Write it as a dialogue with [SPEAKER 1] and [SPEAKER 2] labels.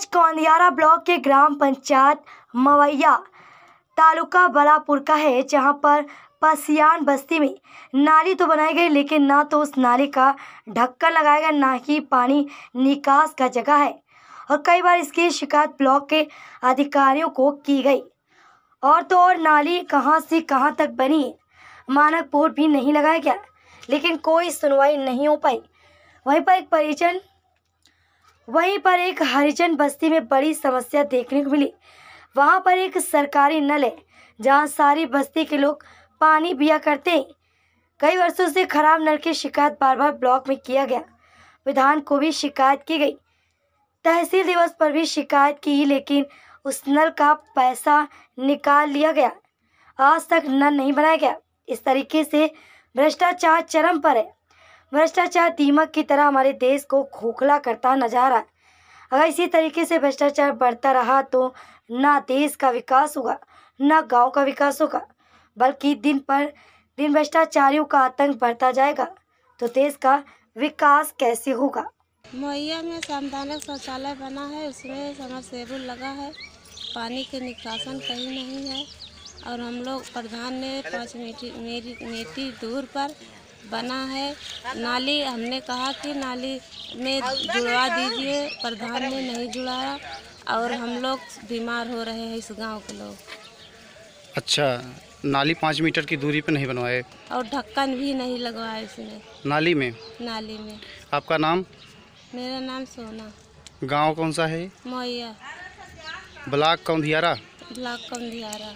[SPEAKER 1] आज कौंदियारा ब्लॉक के ग्राम पंचायत मवैया तालुका बलापुर का है जहां पर पसियान बस्ती में नाली तो बनाई गई लेकिन ना तो उस नाली का ढक्कन लगाया गया ना ही पानी निकास का जगह है और कई बार इसकी शिकायत ब्लॉक के अधिकारियों को की गई और तो और नाली कहां से कहां तक बनी मानक बोर्ड भी नहीं लगाया गया लेकिन कोई सुनवाई नहीं हो पाई वहीं पर एक परिजन वहीं पर एक हरिजन बस्ती में बड़ी समस्या देखने को मिली वहाँ पर एक सरकारी नल है जहाँ सारी बस्ती के लोग पानी पिया करते हैं कई वर्षों से खराब नल की शिकायत बार बार ब्लॉक में किया गया विधान को भी शिकायत की गई तहसील दिवस पर भी शिकायत की लेकिन उस नल का पैसा निकाल लिया गया आज तक नल नहीं बनाया गया इस तरीके से भ्रष्टाचार चरम पर है भ्रष्टाचार दीमक की तरह हमारे देश को खोखला करता नजर आ रहा है अगर इसी तरीके से भ्रष्टाचार बढ़ता रहा तो ना देश का विकास होगा ना गांव का विकास होगा बल्कि दिन पर दिन भ्रष्टाचारियों का आतंक बढ़ता जाएगा तो देश का विकास कैसे होगा
[SPEAKER 2] मुहैया में सामुदायिक शौचालय बना है उसमें समर सेबुल लगा है पानी के निकासन कहीं नहीं है और हम लोग प्रधान ने पाँच मीटी मेरी मीटी दूर पर बना है नाली हमने कहा कि नाली में जुड़वा दीजिए प्रधान ने नहीं जुड़ाया और हम लोग बीमार हो रहे हैं इस गांव के लोग
[SPEAKER 3] अच्छा नाली पाँच मीटर की दूरी पर नहीं बनवाए
[SPEAKER 2] और ढक्कन भी नहीं लगवाए इसमें नाली में नाली में आपका नाम मेरा नाम सोना
[SPEAKER 3] गांव कौन सा है मोया ब्लॉक कौंधियारा
[SPEAKER 2] ब्लॉक कौंधियारा